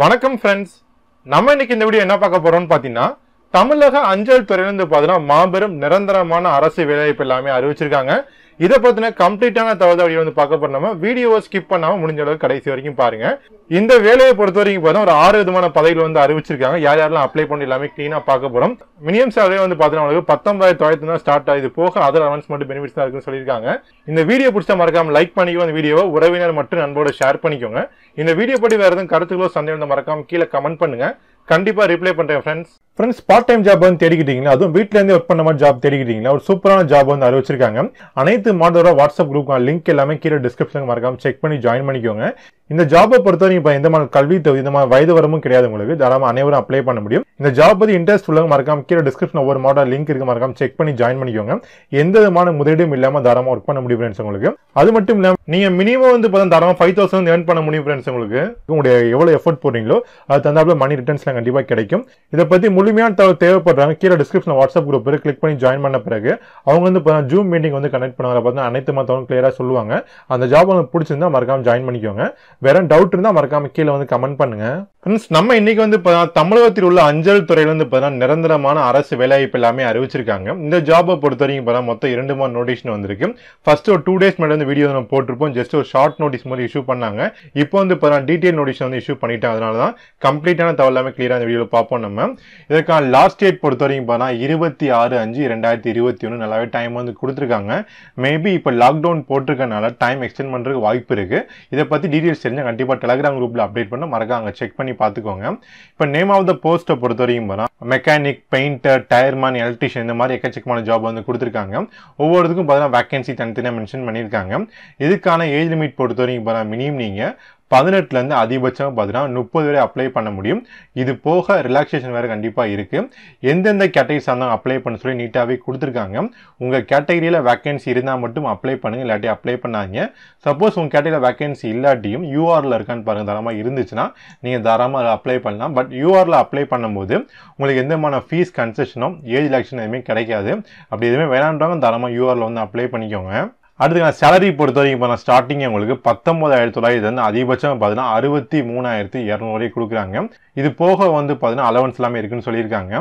வணக்கம் ஃப்ரெண்ட்ஸ் நம்ம இன்னைக்கு இந்த வீடியோ என்ன பார்க்க போறோம்னு பார்த்தீங்கன்னா தமிழக அஞ்சல் துறையிலிருந்து பார்த்தீங்கன்னா மாபெரும் நிரந்தரமான அரசு வேலைவாய்ப்பு எல்லாமே அறிவிச்சிருக்காங்க இதை பற்றின கம்ப்ளீட்டான தகவல் அப்படி வந்து பார்க்க போனோம் வீடியோவை ஸ்கிப் பண்ணாமல் முடிஞ்ச அளவுக்கு கடைசி வரைக்கும் பாருங்க இந்த வேலையை பொறுத்த வரைக்கும் பார்த்தா ஒரு ஆறு விதமான பதவிகள் வந்து அறிவிச்சிருக்காங்க யார் யாரெல்லாம் அப்ளை பண்ணி எல்லாமே க்ளீனாக பார்க்க போகிறோம் மினிமம் சேலரி வந்து பார்த்தீங்கன்னா உங்களுக்கு பத்தொன்பதாயிரத்தி தொள்ளாயிரத்தி தான் ஸ்டார்ட் ஆகுது போக அதர் அனௌன்ஸ்மெண்ட் பெனிஃபிட்ஸ் தான் இருக்குன்னு சொல்லியிருக்காங்க இந்த வீடியோ பிடிச்சா மறக்காமல் லைக் பண்ணிக்கோ அந்த வீடியோவை உறவினர் மற்றும் நண்போட ஷேர் பண்ணிக்கோங்க இந்த வீடியோ படி வேறு எதுவும் கருத்துக்களோ சந்தேகம் மறக்காமல் கீழே கமெண்ட் பண்ணுங்க கண்டிப்பாக ரிப்ளை பண்றேன் friends friends part time job வந்து தேடிக்கிட்டீங்களா அதுவும் வீட்டிலேருந்து ஒர்க் பண்ண மாதிரி ஜாப் தேடிக்கிட்டீங்களா ஒரு சூப்பரான ஜாப் வந்து அறிவிச்சிருக்காங்க அனைத்து மாடலோட வாட்ஸ்அப் குரூப் லிங்க் எல்லாமே கீழே டிஸ்கிரிப்ஷனுக்கு மறக்காம செக் பண்ணி ஜாயின் பண்ணிக்கோங்க இந்த ஜாப்பை பொறுத்தவரைக்கும் இப்போ எந்த மாதிரி கல்வி தகுதி இந்த மாதிரி வயது வரமும் கிடையாது உங்களுக்கு தாராளமாக அனைவரும் அப்ளை பண்ண முடியும் இந்த ஜாப் பற்றி இன்ட்ரெஸ்ட் உள்ளவங்க மறக்காம கீழே டிஸ்கிரிப்ஷன் ஒவ்வொரு மாடல் லிங்க் இருக்கு மறக்காம செக் பண்ணி ஜாயின் பண்ணிக்கோங்க எந்த விதமான முதலீடும் இல்லாமல் தாராளமாக ஒர்க் பண்ண முடியும் ஃப்ரெண்ட்ஸ் உங்களுக்கு அது மட்டும் இல்லாமல் நீங்கள் மினிமம் வந்து பார்த்தா தாராளமாக ஃபைவ் தௌசண்ட் ஏர்ன் பண்ண முடியும் ஃப்ரெண்ட்ஸ் உங்களுக்கு உங்களுடைய எவ்வளோ எஃபர்ட் போடுறீங்களோ அது தந்தாப்பில் மணி ரிட்டர்ன்ஸ்லாம் கண்டிப்பாக கிடைக்கும் இதை பற்றி முழு முழுமையான தகவல் தேவைப்படுறாங்க கீழே டிஸ்கிரிப்ஷன் வாட்ஸ்அப் குரூப் கிளிக் பண்ணி ஜாயின் பண்ண பிறகு அவங்க வந்து இப்போ ஜூம் மீட்டிங் வந்து கனெக்ட் பண்ணுவாங்க பார்த்தீங்கன்னா அனைத்து மத்தவங்க கிளியராக சொல்லுவாங்க அந்த ஜாப் உங்களுக்கு பிடிச்சிருந்தா மறக்காமல் ஜாயின் பண்ணிக்கோங்க வேற டவுட் இருந்தால் மறக்காமல் கீழே வந்து கமெண்ட் பண்ணுங்க ஃப்ரெண்ட்ஸ் நம்ம இன்னைக்கு வந்து பார்த்தீங்கன்னா தமிழகத்தில் உள்ள அஞ்சல் துறையில் வந்து பார்த்தீங்கன்னா நிரந்தரமான அரசு வேலைவாய்ப்பு எல்லாமே அறிவிச்சிருக்காங்க இந்த ஜாபை பொறுத்த வரைக்கும் மொத்தம் இரண்டு மாதம் நோட்டீஷன் வந்திருக்கு ஃபர்ஸ்ட் ஒரு டூ டேஸ் மேலே வந்து வீடியோ நம்ம போட்டிருப்போம் ஜஸ்ட் ஒரு ஷார்ட் நோட்டீஸ் மாதிரி இஷ்யூ பண்ணாங்க இப்போ வந்து பார்த்தீங்கன்னா டீட்டெயில் நோட்டீஸ் வந்து இஷ்யூ பண்ணிட்டாங்க அதனால தான் கம்ப்ளீட்டான தகவல் எல்லாமே கிளியராக அந்த வீடியோவில் பார்ப்போம் நம்ம இதற்கான லாஸ்ட் டேட் பொறுத்த வரைக்கும் பார்த்தா இருபத்தி ஆறு அஞ்சு ரெண்டாயிரத்தி இருபத்தி ஒன்று நல்லாவே டைம் வந்து கொடுத்துருக்காங்க மேபி இப்போ லாக்டவுன் போட்டிருக்கனால டைம் எக்ஸ்டெண்ட் பண்ணுறதுக்கு வாய்ப்பு இருக்குது இதை பற்றி டீட்டெயில்ஸ் தெரிஞ்சால் கண்டிப்பாக டெலகிராம் குரூப்பில் அப்டேட் பண்ண மறக்காங்க செக் பண்ணி பார்த்துக்கோங்க இப்போ நேம் ஆஃப் த போஸ்ட்டை பொறுத்த வரைக்கும் பார்த்தா மெக்கானிக் பெயிண்டர் டயர்மேன் எலக்ட்ரிஷியன் இந்த மாதிரி எக்கச்சக்கமான ஜாப் வந்து கொடுத்துருக்காங்க ஒவ்வொருத்துக்கும் பார்த்தீங்கன்னா வேக்கன்சி தனித்தனியாக மென்ஷன் பண்ணியிருக்காங்க இதுக்கான ஏஜ் லிமிட் பொறுத்த வரைக்கும் பார்த்தா மினிமம் நீங்கள் பதினெட்டுலேருந்து அதிகபட்சமாக பார்த்தீங்கன்னா முப்பது வரை அப்ளை பண்ண முடியும் இது போக ரிலாக்ஸேஷன் வேறு கண்டிப்பாக இருக்குது எந்தெந்த கேட்டகரிஸ் தான் அப்ளை பண்ண சொல்லி நீட்டாகவே கொடுத்துருக்காங்க உங்கள் கேட்டகரியில் வேக்கன்சி இருந்தால் மட்டும் அப்ளை பண்ணுங்கள் இல்லாட்டி அப்ளை பண்ணாங்க சப்போஸ் உங்கள் கேட்டகரியில் வேக்கன்சி இல்லாட்டியும் யூஆரில் இருக்கான்னு பாருங்கள் தாராளமாக இருந்துச்சுன்னா நீங்கள் தாராளமாக அப்ளை பண்ணலாம் பட் யூஆரில் அப்ளை பண்ணும்போது உங்களுக்கு எந்த மாதிரி ஃபீஸ் கன்செஷனோ ஏஜ் ரிலாக்ஷன் எதுவுமே கிடைக்காது அப்படி எதுவுமே வேணான்றவங்க தாராளமாக யூஆரில் வந்து அப்ளை பண்ணிக்கோங்க அடுத்து நான் சேலரி பொறுத்த வரைக்கும் இப்போ நான் ஸ்டார்டிங் உங்களுக்கு பத்தொம்பதாயிரத்தி தொள்ளாயிரத்து வந்து அதிகபட்சம் பார்த்தீங்கன்னா அறுபத்தி மூணாயிரத்தி இரநூறு கொடுக்குறாங்க இது போக வந்து பார்த்தீங்கன்னா அலவன்ஸ் எல்லாமே இருக்குன்னு சொல்லியிருக்காங்க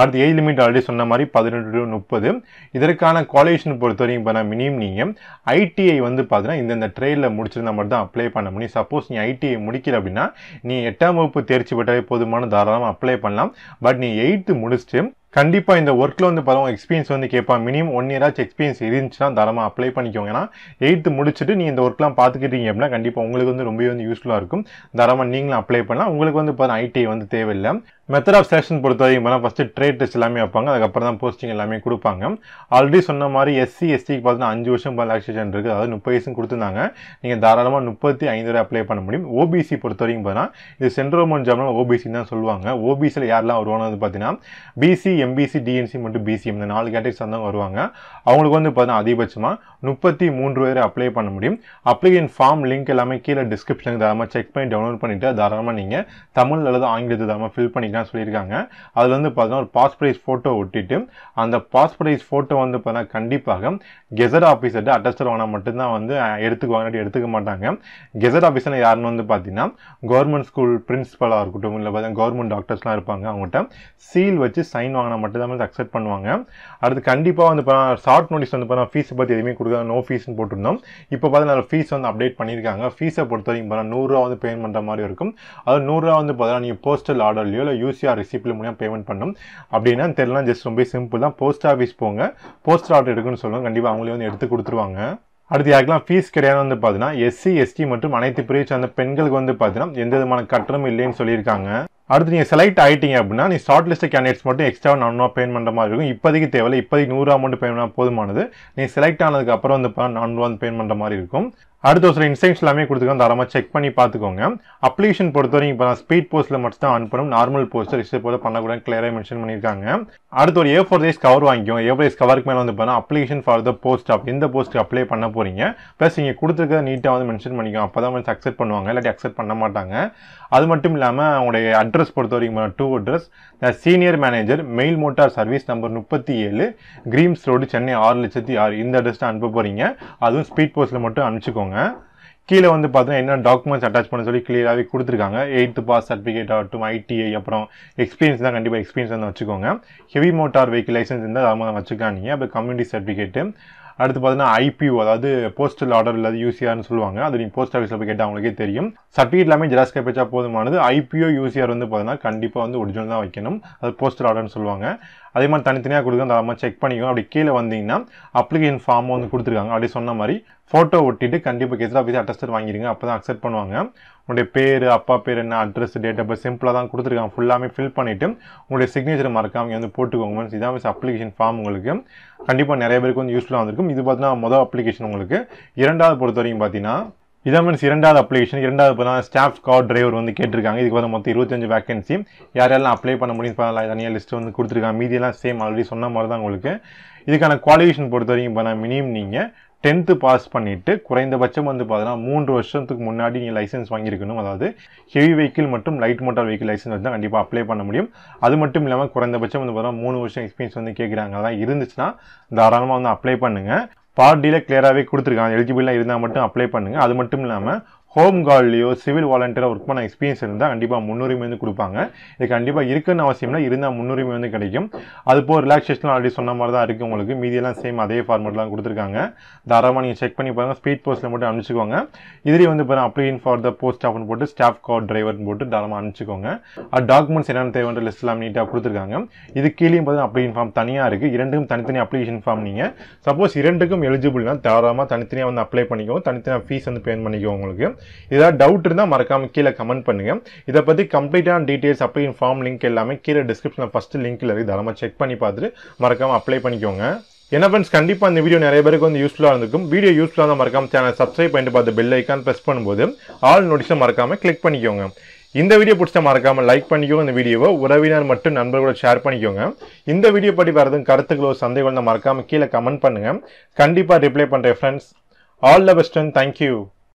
அடுத்து ஏஜ் லிமிட் ஆல்ரெடி சொன்ன மாதிரி பதினெட்டு டு முப்பது இதற்கான குவாலிஃபிகேஷன் பொறுத்த வரைக்கும் நான் மினிமம் நீங்கள் ஐடிஐ வந்து பார்த்தீங்கன்னா இந்தந்த ட்ரெயினில் முடிச்சிருந்தா மட்டும் தான் அப்ளை பண்ண முடியும் சப்போஸ் நீ ஐடிஐ முடிக்கிற அப்படின்னா நீ எட்டாம் வகுப்பு தேர்ச்சி பெற்றாலே போதுமான தாராளமாக அப்ளை பண்ணலாம் பட் நீ எயித்து முடிச்சுட்டு கண்டிப்பாக இந்த ஒர்க்கில் வந்து பார்த்தா எக்ஸ்பீரியன்ஸ் வந்து கேட்பான் மினிமம் ஒன் இயராச்சும் எக்ஸ்பீரியன்ஸ் இருந்துச்சுன்னா தரமாக அப்ளை பண்ணிக்கோங்க ஏன்னா எயித்து முடிச்சுட்டு நீங்கள் இந்த ஒர்க்லாம் பார்த்துக்கிட்டீங்க அப்படின்னா கண்டிப்பாக உங்களுக்கு வந்து ரொம்பவே வந்து யூஸ்ஃபுல்லாக இருக்கும் தரமாக நீங்களும் அப்ளை பண்ணலாம் உங்களுக்கு வந்து பார்த்தா ஐடிஐ வந்து தேவையில்லை மெத்தட் ஆஃப் செலெக்ஷன் வரைக்கும் மேலே ஃபஸ்ட்டு ட்ரேட் டெஸ்ட் எல்லாமே வைப்பாங்க அதுக்கப்புறம் தான் போஸ்டிங் எல்லாமே கொடுப்பாங்க ஆல்ரெடி சொன்ன மாதிரி எஸ்சி எஸ்டிக்கு பார்த்தீங்கன்னா அஞ்சு வருஷம் ரிலாக்ஸேஷன் இருக்குது அதாவது முப்பது வயசும் கொடுத்துருந்தாங்க நீங்கள் தாராளமாக முப்பத்தி ஐந்து வரை அப்ளை பண்ண முடியும் ஓபிசி பொறுத்த வரைக்கும் பார்த்தீங்கன்னா இது சென்ட்ரல் கவர்மெண்ட் ஜாப்னா ஓபிசி தான் சொல்லுவாங்க ஓபிசியில் யாரெல்லாம் வருவாங்க பார்த்தீங்கன்னா பிசி எம்பிசி டிஎன்சி மட்டும் பிசி இந்த நாலு கேட்டகரிஸ் வந்தவங்க வருவாங்க அவங்களுக்கு வந்து பார்த்தீங்கன்னா அதிகபட்சமாக முப்பத்தி மூன்று வரை அப்ளை பண்ண முடியும் அப்ளிகேஷன் ஃபார்ம் லிங்க் எல்லாமே கீழே டிஸ்கிரிப்ஷனுக்கு தாராளமாக செக் பண்ணி டவுன்லோட் பண்ணிவிட்டு தாராளமாக நீங்கள் தமிழ் அல்லது ஆங்கிலத்தை தாராளமாக ஃபில் பண்ணிக்கலாம் அப்படின்னா சொல்லியிருக்காங்க அதில் வந்து பார்த்தீங்கன்னா ஒரு பாஸ் ப்ரைஸ் ஃபோட்டோ ஒட்டிட்டு அந்த பாஸ் ப்ரைஸ் ஃபோட்டோ வந்து பார்த்தீங்கன்னா கண்டிப்பாக கெசட் ஆஃபீஸர்ட்டு அட்டஸ்டர் வாங்கினா மட்டும்தான் வந்து எடுத்துக்குவாங்க எடுத்துக்க மாட்டாங்க கெசட் ஆஃபீஸர் யாருன்னு வந்து பார்த்தீங்கன்னா கவர்மெண்ட் ஸ்கூல் பிரின்ஸிபலாக இருக்கட்டும் இல்லை பார்த்தீங்கன்னா கவர்மெண்ட் டாக்டர்ஸ்லாம் இருப்பாங்க அவங்ககிட்ட சீல் வச்சு சைன் வாங்கினா மட்டும்தான் வந்து அக்செப்ட் பண்ணுவாங்க அடுத்து கண்டிப்பாக வந்து பார்த்தா ஷார்ட் நோட்டீஸ் வந்து பார்த்தீங்கன்னா ஃபீஸை பற்றி எதுவுமே கொடுக்காது நோ ஃபீஸ்னு போட்டிருந்தோம் இப்போ பார்த்தீங்கன்னா ஃபீஸ் வந்து அப்டேட் பண்ணியிருக்காங்க ஃபீஸை பொறுத்த வரைக்கும் பார்த்தா நூறுரூவா வந்து பேமெண்ட் பண்ணுற மாதிரி இருக்கும் அது நூறுரூவா வந்து பார்த்தீங்கன்னா நீங்கள் போஸ்டல் ஆர்டர்லையோ இல்லை யூசிஆர் ரிசிப்ட் மூலியம் பேமெண்ட் பண்ணும் அப்படின்னா தெரியலாம் ஜஸ்ட் ரொம்ப சிம்பிள் தான் போஸ்ட் ஆஃபீஸ் போங்க போஸ்ட் ஆர்டர் எடுக்குன்னு சொல்லுவாங்க கண்டிப்பாக அவங்களே வந்து எடுத்து கொடுத்துருவாங்க அடுத்து யாருக்கெல்லாம் ஃபீஸ் கிடையாது வந்து பார்த்தீங்கன்னா எஸ்சி எஸ்டி மற்றும் அனைத்து பிரிவை சார்ந்த பெண்களுக்கு வந்து பார்த்தீங்கன்னா எந்த விதமான கட்டணம் இல்லைன்னு சொல்லியிருக்காங்க அடுத்து நீங்கள் செலக்ட் ஆகிட்டீங்க அப்படின்னா நீ ஷார்ட் லிஸ்ட் கேண்டிடேட்ஸ் மட்டும் எக்ஸ்ட்ரா நானூறுவா பேன் பண்ணுற மாதிரி இருக்கும் இப்போதைக்கு தேவையில்லை இப்போதைக்கு நூறு அமௌண்ட் பண்ணால் போதுமானது நீ செலக்ட் ஆனதுக்கு அப்புறம் வந்து நானூறுவா பேன் பண்ணுற மாதிரி இருக்கும் அடுத்த ஒரு சில இன்சைட்ஸ் எல்லாமே கொடுத்துக்கோங்க தாராளமாக செக் பண்ணி பார்த்துக்கோங்க அப்ளிகேஷன் பொறுத்த வரைக்கும் இப்போ நான் ஸ்பீட் போஸ்ட்டில் மட்டும் தான் ஆன் பண்ணும் நார்மல் போஸ்ட் ரிஜிஸ்டர் போல பண்ணக்கூடாது கிளியராக மென்ஷன் பண்ணியிருக்காங்க அடுத்து ஒரு ஏ ஃபோர் டேஸ் கவர் வாங்கிக்கோங்க ஏ ஃபோர் டேஸ் கவருக்கு மேலே வந்து பார்த்தா application for the post of இந்த போஸ்ட்டு அப்ளை பண்ண போகிறீங்க ப்ளஸ் நீங்கள் கொடுத்துருக்க நீட்டாக வந்து மென்ஷன் பண்ணிக்கோங்க அப்போ தான் வந்து அக்செப்ட் பண்ணுவாங்க இல்லாட்டி அக்செப்ட் பண்ண மாட்டாங்க அது மட்டும் இல்லாமல் அவங்களுடைய அட்ரஸ் பொறுத்த வரைக்கும் to address senior manager mail motor service number முப்பத்தி ஏழு கிரீம்ஸ் ரோடு சென்னை ஆறு லட்சத்தி ஆறு இந்த அட்ரஸ் அனுப்ப போகிறீங்க அதுவும் ஸ்பீட் போஸ்ட்டில் மட்டும் அனுப்பிச்சிக்கோங்க போங்க கீழே வந்து பார்த்தீங்கன்னா என்ன டாக்குமெண்ட்ஸ் அட்டாச் பண்ண சொல்லி கிளியராகவே கொடுத்துருக்காங்க எயித்து பாஸ் சர்டிஃபிகேட் ஆகட்டும் ஐடிஐ அப்புறம் எக்ஸ்பீரியன்ஸ் தான் கண்டிப்பாக எக்ஸ்பீரியன்ஸ் வந்து வச்சுக்கோங்க ஹெவி மோட்டார் வெஹிக்கிள் லைசன்ஸ் இருந்தால் அதை வச்சுக்காங்க அப்புறம் கம்யூனிட்டி சர்டிஃபிகேட்டு அடுத்து பார்த்தீங்கன்னா ஐபிஓ அதாவது போஸ்டல் ஆர்டர் இல்லாத யூசிஆர்னு சொல்லுவாங்க அது நீங்கள் போஸ்ட் ஆஃபீஸில் போய் கேட்டால் அவங்களுக்கே தெரியும் சர்டிஃபிகேட் எல்லாமே ஜெராஸ் கப்பிச்சா போதுமானது ஐபிஓ யூசிஆர் வந்து பார்த்தீங்கன்னா கண்டிப்பாக வந்து ஒரிஜினல் தான் வைக்கணும் அது போஸ்டல் ஆர்டர்னு சொல்லுவாங்க அதே மாதிரி தனித்தனியாக கொடுக்குறது அந்த மாதிரி செக் பண்ணிக்கணும் அப்படி கீழே வந்தீங்கன்னா அப்ளிகேஷன் ஃபார்ம் வந்து கொடுத்துருக்காங்க அப்படி சொன்ன மாதிரி ஃபோட்டோ ஒட்டிட்டு கண்டிப்பாக கெஸ்ட் ஆஃபீஸ் அட்டஸ்டர் வாங்கிடுங்க அப்போ தான் அக்செப்ட் பண்ணுவாங்க உங்களுடைய பேர் அப்பா பேர் என்ன அட்ரஸ் டேட் ஆஃப் பர்த் சிம்பிளாக தான் கொடுத்துருக்காங்க ஃபுல்லாமே ஃபில் பண்ணிவிட்டு உங்களுடைய சிக்னேச்சர் மறக்காமல் வந்து போட்டுக்கோங்க மீன்ஸ் இதான் மீன்ஸ் அப்ளிகேஷன் ஃபார்ம் உங்களுக்கு கண்டிப்பாக நிறைய பேருக்கு வந்து யூஸ்ஃபுல்லாக வந்திருக்கும் இது பார்த்தீங்கன்னா மொதல் அப்ளிகேஷன் உங்களுக்கு இரண்டாவது பொறுத்த வரைக்கும் பார்த்தீங்கன்னா இதான் மீன்ஸ் இரண்டாவது அப்ளிகேஷன் இரண்டாவது பார்த்தீங்கன்னா ஸ்டாஃப் கார்டு டிரைவர் வந்து கேட்டிருக்காங்க இதுக்கு வந்து மொத்தம் இருபத்தஞ்சு வேகன்சி யாரெல்லாம் அப்ளை பண்ண முடியும் தனியாக லிஸ்ட் வந்து கொடுத்துருக்காங்க மீதியெல்லாம் சேம் ஆல்ரெடி சொன்ன மாதிரி தான் உங்களுக்கு இதுக்கான குவாலிஃபிகேஷன் பொறுத்த வரைக்கும் பார்த்தீங்கன்னா மினிமம் நீங்கள் டென்த்து பாஸ் பண்ணிவிட்டு குறைந்தபட்சம் வந்து பார்த்தீங்கன்னா மூன்று வருஷத்துக்கு முன்னாடி நீங்கள் லைசன்ஸ் வாங்கியிருக்கணும் அதாவது ஹெவி வெஹிக்கிள் மற்றும் லைட் மோட்டார் வெஹிக்கிள் லைசன்ஸ் வந்து கண்டிப்பாக அப்ளை பண்ண முடியும் அது மட்டும் இல்லாமல் குறைந்தபட்சம் வந்து பார்த்தீங்கன்னா மூணு வருஷம் எக்ஸ்பீரியன்ஸ் வந்து கேட்குறாங்க அதான் இருந்துச்சுன்னா தாராளமாக வந்து அப்ளை பண்ணுங்கள் பார்ட்டியில் கிளியராகவே கொடுத்துருக்காங்க எலிஜிபிளாக இருந்தால் மட்டும் அப்ளை பண்ணுங்கள் அது மட்டும் இல்லாமல் ஹோம் கார்டுலையோ சிவில் வாலண்டியராக ஒர்க் பண்ண எக்ஸ்பீரியன்ஸ் இருந்தால் கண்டிப்பாக முன்னுரிமை வந்து கொடுப்பாங்க இது கண்டிப்பாக இருக்குன்னு அவசியம் இல்லை இருந்தால் முன்னுரிமை வந்து கிடைக்கும் அது போக ரிலாக்ஸேஷன் ஆல்ரெடி சொன்ன மாதிரி தான் இருக்குது உங்களுக்கு மீதியெல்லாம் சேம் அதே ஃபார்மெட்லாம் கொடுத்துருக்காங்க தாராளமாக நீங்கள் செக் பண்ணி பாருங்கள் ஸ்பீட் போஸ்ட்டில் மட்டும் அனுப்பிச்சிக்கோங்க இதில் வந்து இப்போ அப்ளிகேன் ஃபார் த போஸ்ட் ஆஃப்னு போட்டு ஸ்டாஃப் கார்டு டிரைவர்னு போட்டு தாராளமாக அனுப்பிச்சிக்கோங்க அது டாக்குமெண்ட்ஸ் என்னென்ன தேவைன்ற லிஸ்ட் எல்லாம் நீட்டாக கொடுத்துருக்காங்க இது கீழே பார்த்தீங்கன்னா அப்ளிகேன் ஃபார்ம் தனியாக இருக்குது இரண்டுக்கும் தனித்தனி அப்ளிகேஷன் ஃபார்ம் நீங்கள் சப்போஸ் இரண்டுக்கும் எலிஜிபிள்னா தாராளமாக தனித்தனியாக வந்து அப்ளை பண்ணிக்கோங்க தனித்தனியாக ஃபீஸ் வந்து பே பண்ணிக்கோங்க உங்களுக்கு ஏதாவது டவுட் இருந்தால் மறக்காமல் கீழே கமெண்ட் பண்ணுங்க இதை பற்றி கம்ப்ளீட்டான டீட்டெயில்ஸ் அப்ளை ஃபார்ம் லிங்க் எல்லாமே கீழே டிஸ்கிரிப்ஷனில் ஃபஸ்ட்டு லிங்க்கில் இருக்குது தாராளமாக செக் பண்ணி பார்த்துட்டு மறக்காமல் அப்ளை பண்ணிக்கோங்க என்ன ஃப்ரெண்ட்ஸ் கண்டிப்பாக இந்த வீடியோ நிறைய பேருக்கு வந்து யூஸ்ஃபுல்லாக இருந்திருக்கும் வீடியோ யூஸ்ஃபுல்லாக தான் மறக்காம சேனல் சப்ஸ்கிரைப் பண்ணிட்டு பார்த்து பெல் ஐக்கான் ப்ரெஸ் பண்ணும்போது ஆல் நோட்டீஸை மறக்காமல் கிளிக் பண்ணிக்கோங்க இந்த வீடியோ பிடிச்சா மறக்காமல் லைக் பண்ணிக்கோங்க இந்த வீடியோவை உறவினர் மற்றும் நண்பர்களோட ஷேர் பண்ணிக்கோங்க இந்த வீடியோ பற்றி வரதும் கருத்துக்களோ சந்தேகங்களோ மறக்காமல் கீழே கமெண்ட் பண்ணுங்க கண்டிப்பாக ரிப்ளை பண்ணுறேன் friends all the best and thank you